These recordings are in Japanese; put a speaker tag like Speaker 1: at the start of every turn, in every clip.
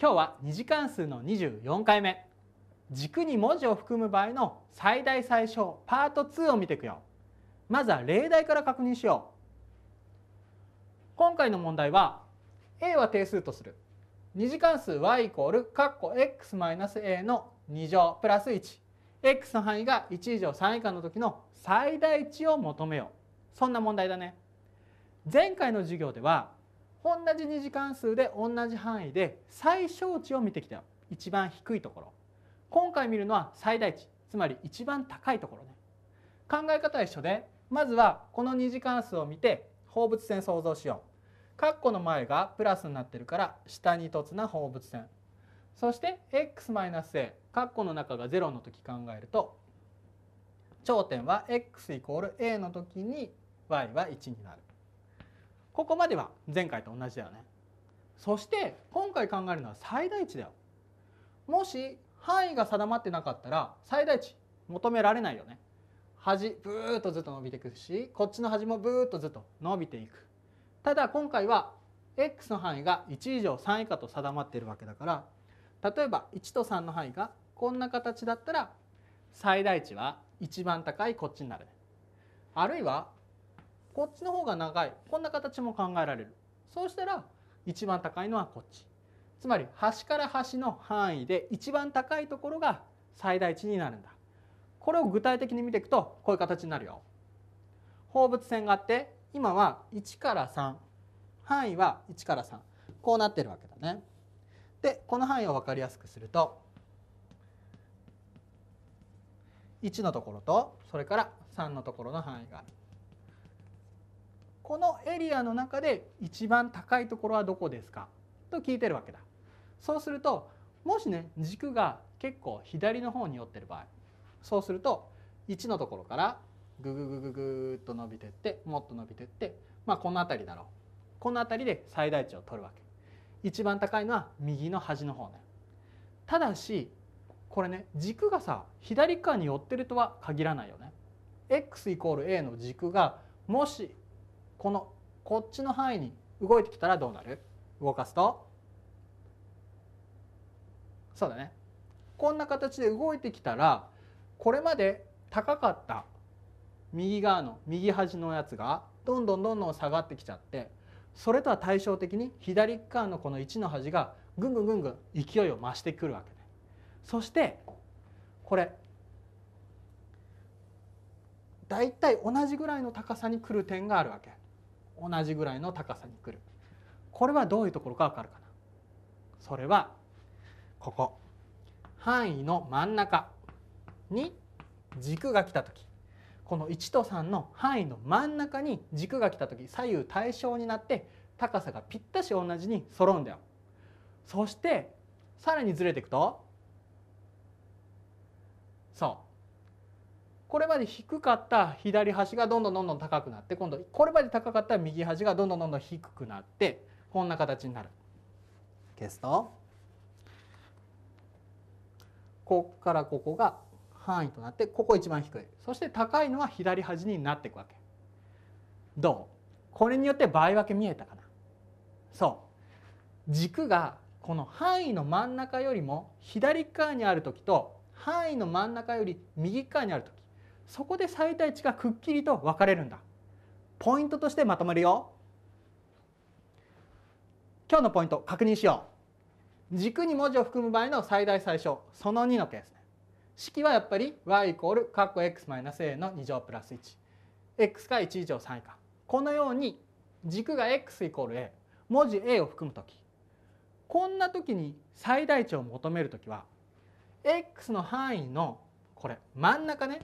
Speaker 1: 今日は2次関数の24回目軸に文字を含む場合の最大最小パート2を見ていくよまずは例題から確認しよう今回の問題は a は定数とする2次関数 y イコールカッコ x-a の2乗プラス 1x の範囲が1以上3以下の時の最大値を求めようそんな問題だね前回の授業では同じ2次関数で同じ範囲で最小値を見てきた一番低いところ今回見るのは最大値つまり一番高いところね考え方は一緒でまずはこの2次関数を見て放物線想像しよう括弧の前がプラスになってるから下に凸な放物線そして x-a 括弧の中が0の時考えると頂点は x=a の時に y は1になるここまでは前回と同じだよねそして今回考えるのは最大値だよもし範囲が定まってなかったら最大値求められないよね端ブーッとずっと伸びていくしこっちの端もブーッとずっと伸びていくただ今回は x の範囲が1以上3以下と定まっているわけだから例えば1と3の範囲がこんな形だったら最大値は一番高いこっちになる、ね、あるいはこっちの方が長いこんな形も考えられるそうしたら一番高いのはこっちつまり端から端の範囲で一番高いところが最大値になるんだこれを具体的に見ていくとこういう形になるよ放物線があって今は1から3範囲は1から3こうなってるわけだねでこの範囲を分かりやすくすると1のところとそれから3のところの範囲があるこのエリアの中で一番高いところはどこですかと聞いてるわけだ。そうするともしね軸が結構左の方に寄ってる場合そうすると1のところからグググググっと伸びてってもっと伸びてってまあこの辺りだろうこの辺りで最大値を取るわけ一番高いのは右の端の方ねただしこれね軸がさ左側に寄ってるとは限らないよね x=a の軸がもしこのこっちの範囲に動いてきたらどうなる動かすとそうだねこんな形で動いてきたらこれまで高かった右側の右端のやつがどんどんどんどん下がってきちゃってそれとは対照的に左側のこの1の端がぐんぐんぐんぐん勢いを増してくるわけでそしてこれだいたい同じぐらいの高さに来る点があるわけ同じぐらいの高さに来るこれはどういうところか分かるかなそれはここ範囲の真ん中に軸が来た時この1と3の範囲の真ん中に軸が来た時左右対称になって高さがぴったし同じに揃うんだよ。そしてさらにずれていくとそうこれまで低かった左端がどんどんどんどん高くなって今度これまで高かった右端がどんどんどんどん低くなってこんな形になる。消すとここからここが範囲となってここ一番低いそして高いのは左端になっていくわけ。どうこれによって倍分け見えたかなそう軸がこの範囲の真ん中よりも左側にある時と範囲の真ん中より右側にある時そこで最大値がくっきりと分かれるんだポイントとしてまとめるよ今日のポイント確認しよう軸に文字を含む場合の最大最小その2のケース式はやっぱり y イコール括弧 x-a の2乗プラス 1x が1以上3以下このように軸が x イコール a 文字 a を含む時こんな時に最大値を求める時は x の範囲のこれ真ん中ね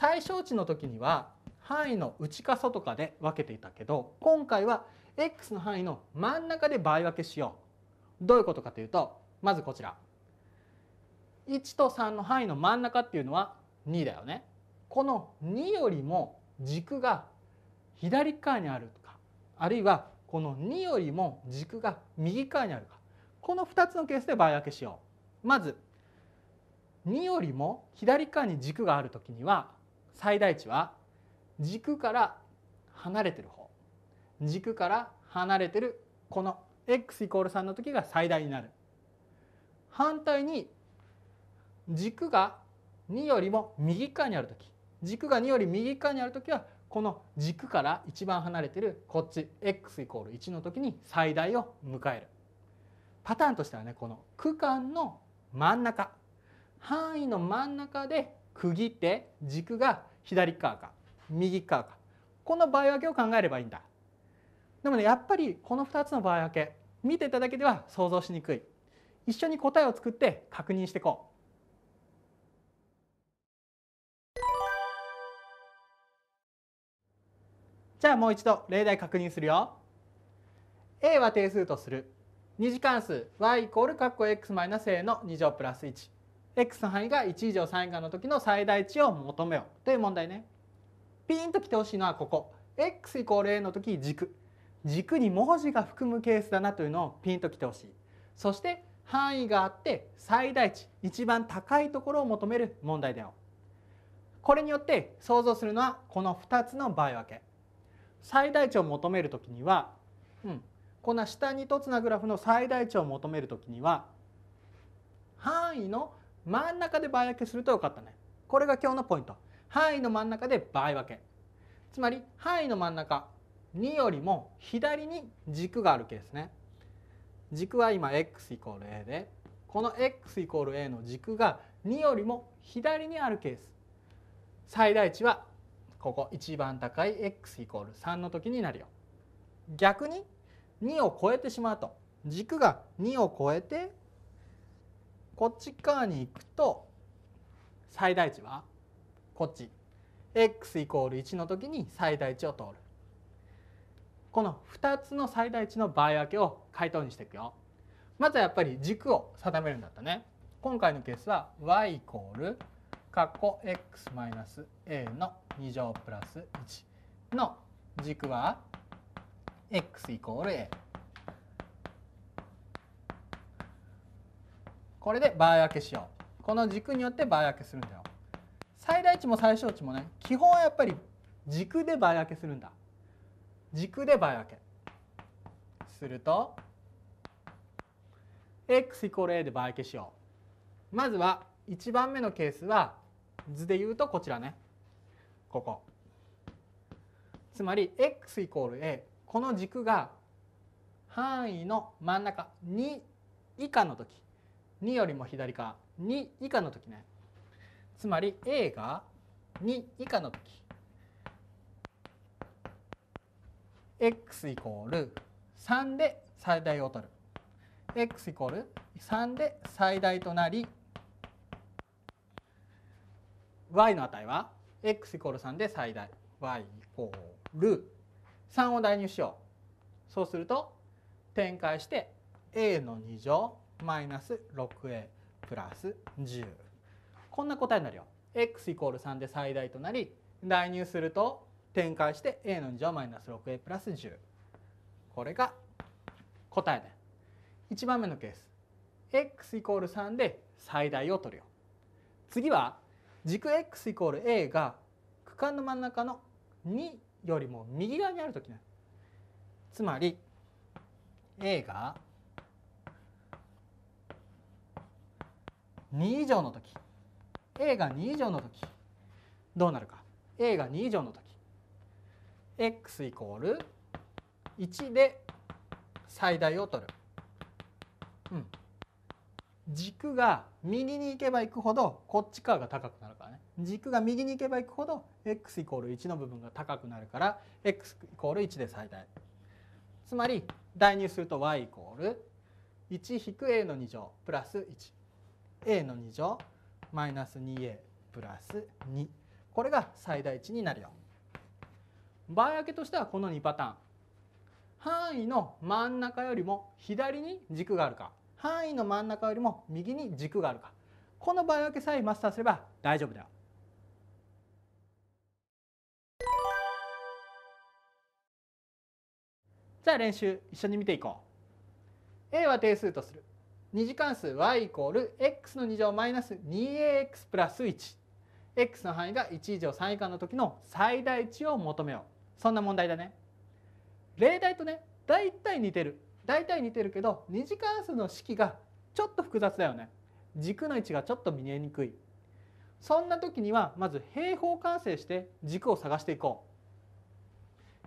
Speaker 1: 最小値の時には範囲の内か外かで分けていたけど今回は x の範囲の真ん中で倍分けしよう。どういうことかというとまずこちら1と3の範囲の真ん中っていうのは2だよね。この2よりも軸が左側にあるとかあるいはこの2よりも軸が右側にあるかこの2つのケースで倍分けしよう。まず2よりも左側に軸がある時には最大値は軸から離れてる方軸から離れてるこの x イコール3の時が最大になる反対に軸が2よりも右側にある時軸が2より右側にある時はこの軸から一番離れてるこっち x イコール1の時に最大を迎えるパターンとしてはねこの区間の真ん中範囲の真ん中で区切って軸が左側か右側かこの場合分けを考えればいいんだでもねやっぱりこの2つの場合分け見てただけでは想像しにくい一緒に答えを作って確認していこうじゃあもう一度例題確認するよ。A は定数とする2次関数 y x-a の2乗プラス1 x の範囲が1以上3以下の時の最大値を求めようという問題ね。ピンときてほしいのはここ x イコール a の時軸軸に文字が含むケースだなというのをピンときてほしいそして範囲があって最大値一番高いところを求める問題だよこれによって想像するのはこの2つの場合分け最大値を求めるときには、うん、こんな下に凸なグラフの最大値を求めるときには範囲の真ん中で倍分けするとよかったね。これが今日のポイント。範囲の真ん中で倍分け。つまり範囲の真ん中2よりも左に軸があるケースね。軸は今 x イコール a でこの x イコール a の軸が2よりも左にあるケース最大値はここ一番高い x イコール3の時になるよ。逆に2を超えてしまうと軸が2を超えてこっち側に行くと最大値はこっち x イコール1の時に最大値を通るこの2つの最大値の場合分けを解答にしていくよまずはやっぱり軸を定めるんだったね今回のケースは y イコール括弧 x-a の2乗プラス1の軸は x イコール a これで場合分けしようこの軸によって場合分けするんだよ最大値も最小値もね基本はやっぱり軸で場合分けするんだ軸で場合分けすると x イコール a で場合分けしようまずは1番目のケースは図で言うとこちらねここつまり x イコール a この軸が範囲の真ん中2以下の時2よりも左か2以下の時ねつまり A が2以下の時 x イコール3で最大を取る x イコール3で最大となり y の値は x イコール3で最大 y イコール3を代入しようそうすると展開して a の2乗マイナス 6a プラス10こんな答えになるよ。x イコール3で最大となり代入すると展開して a の2乗マイナス 6a プラス10これが答えだ、ね、1番目のケース x イコール3で最大を取るよ。次は軸 x イコール a が区間の真ん中の2よりも右側にある時ねつまり a が2以上の時 a が2以上の時どうなるか a が2以上の時 x イコール1で最大を取る、うん、軸が右に行けば行くほどこっち側が高くなるからね軸が右に行けば行くほど x イコール1の部分が高くなるから x イコール1で最大つまり代入すると y イコール 1-a の2乗プラス1。a の2乗マイナス 2a プラス2これが最大値になるよ。場合分けとしてはこの2パターン範囲の真ん中よりも左に軸があるか範囲の真ん中よりも右に軸があるかこの場合分けさえマスターすれば大丈夫だよ。じゃあ練習一緒に見ていこう。A は定数とする二次関数 y イコール x の2乗マイナス 2ax プラス 1x の範囲が1以上3以下の時の最大値を求めようそんな問題だね例題とね大体似てる大体似てるけど2次関数の式がちょっと複雑だよね軸の位置がちょっと見えにくいそんな時にはまず平方完成して軸を探していこ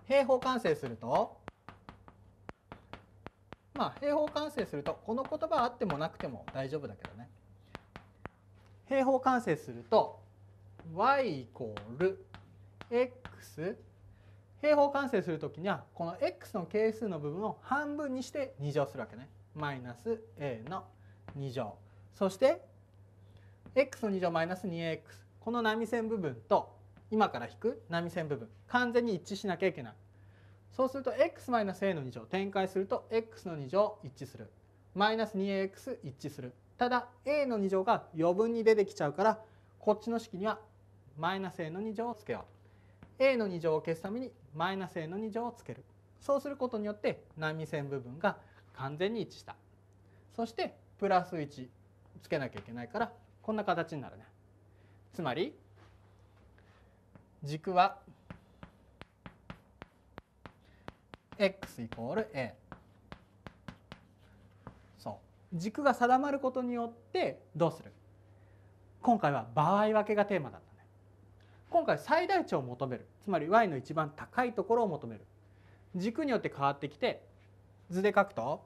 Speaker 1: う平方完成するとまあ、平方完成するとこの言葉あってもなくても大丈夫だけどね平方完成すると y イコール x 平方完成する時にはこの x の係数の部分を半分にして2乗するわけねマイナス a の2乗そして x の2乗マイナス 2x この波線部分と今から引く波線部分完全に一致しなきゃいけないそうすると x-a の2乗展開すると x の2乗一致するマイナス 2ax 一致するただ a の2乗が余分に出てきちゃうからこっちの式にはマイナス a の2乗をつけよう a の2乗を消すためにマイナス a の2乗をつけるそうすることによって波線部分が完全に一致したそしてプラス1つけなきゃいけないからこんな形になるねつまり軸は x イコール a そう軸が定まることによってどうする今回は場合分けがテーマだったね今回最大値を求めるつまり y の一番高いところを求める軸によって変わってきて図で書くと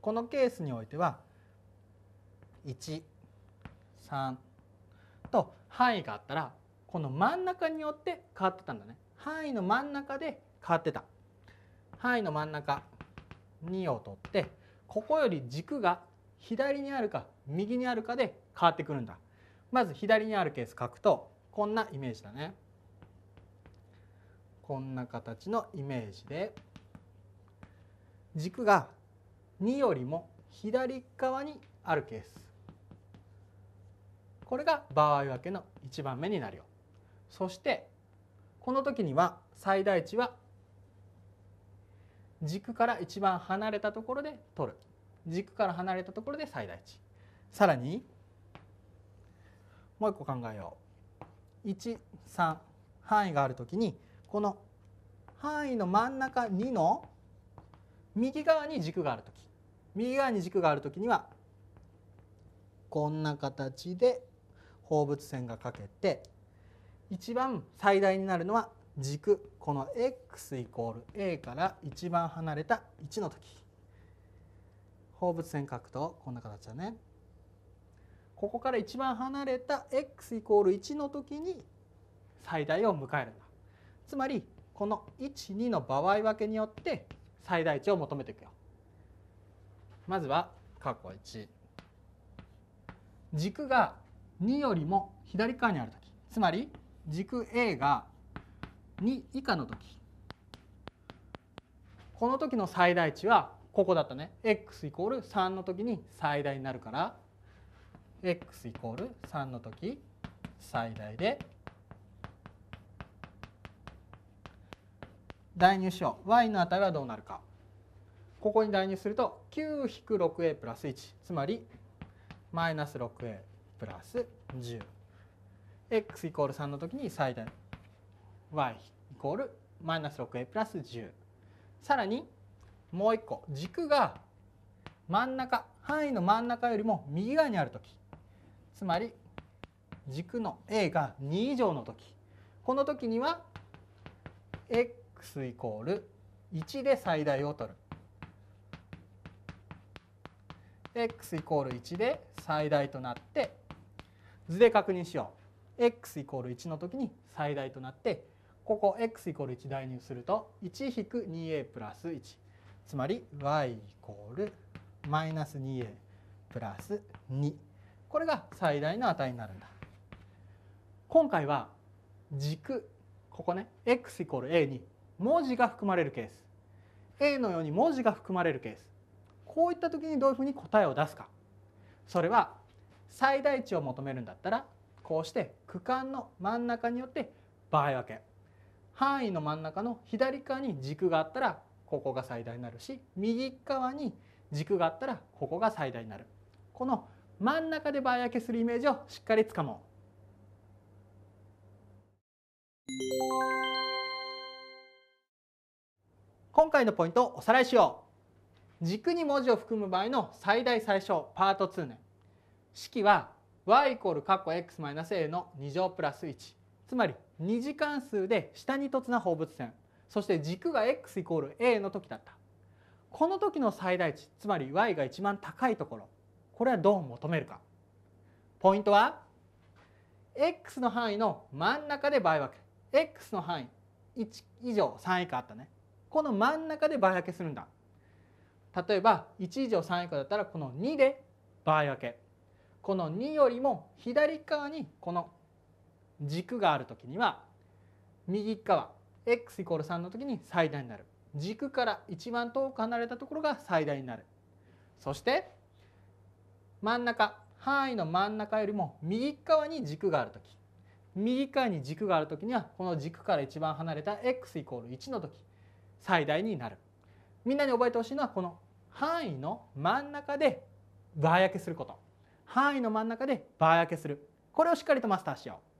Speaker 1: このケースにおいては13と範囲があったらこの真ん中によって変わってたんだね範囲の真ん中で変わってた範囲の真ん中2を取ってここより軸が左にあるか右にあるかで変わってくるんだまず左にあるケース書くとこんなイメージだねこんな形のイメージで軸が2よりも左側にあるケースこれが場合分けの1番目になるよそしてこの時には最大値は軸から一番離れたところで取る軸から離れたところで最大値さらにもう一個考えよう13範囲がある時にこの範囲の真ん中2の右側に軸がある時右側に軸がある時にはこんな形で放物線がかけて一番最大になるのは軸この x イコール a から一番離れた1の時放物線書くとこんな形だね。ここから一番離れた x イコール1の時に最大を迎えるんだ。つまりこの12の場合分けによって最大値を求めていくよ。まずは括弧1軸が2よりも左側にある時つまり軸 A が2以下の時この時の最大値はここだったね x イコール3の時に最大になるから x イコール3の時最大で代入しよう y の値はどうなるかここに代入すると 9-6a プラス1つまりマイナス 6a プラス 10x イコール3の時に最大 y イコールマイナス 6a プラス10さらにもう一個軸が真ん中範囲の真ん中よりも右側にある時つまり軸の a が2以上の時この時には x イコール1で最大を取る x イコール1で最大となって図で確認しよう x イコール1の時に最大となってここ x イコール1代入すると 1-2a プラス1つまり y イコールマイナス 2a プラス2これが最大の値になるんだ。今回は軸ここね x イコール a に文字が含まれるケース a のように文字が含まれるケースこういった時にどういうふうに答えを出すかそれは最大値を求めるんだったらこうして区間の真ん中によって場合分け範囲の真ん中の左側に軸があったらここが最大になるし右側に軸があったらここが最大になるこの真ん中で場合分けするイメージをしっかりつかもう今回のポイントをおさらいしよう軸に文字を含む場合の最大最小パート2ね式は y==x-a の2乗プラス1つまり2次関数で下に凸な放物線そして軸が x イコール a の時だったこの時の最大値つまり y が一番高いところこれはどう求めるかポイントは x の範囲の真ん中で倍分け x の範囲1以上3以下あったねこの真ん中で倍分けするんだ例えば1以上3以下だったらこの2で倍分けこの2よりも左側にこの軸がある時には右側 x=3 の時に最大になる軸から一番遠く離れたところが最大になるそして真ん中範囲の真ん中よりも右側に軸がある時右側に軸がある時にはこの軸から一番離れた x=1 の時最大になるみんなに覚えてほしいのはこの範囲の真ん中で場ー焼けすること範囲の真ん中で場ー焼けするこれをしっかりとマスターしよう。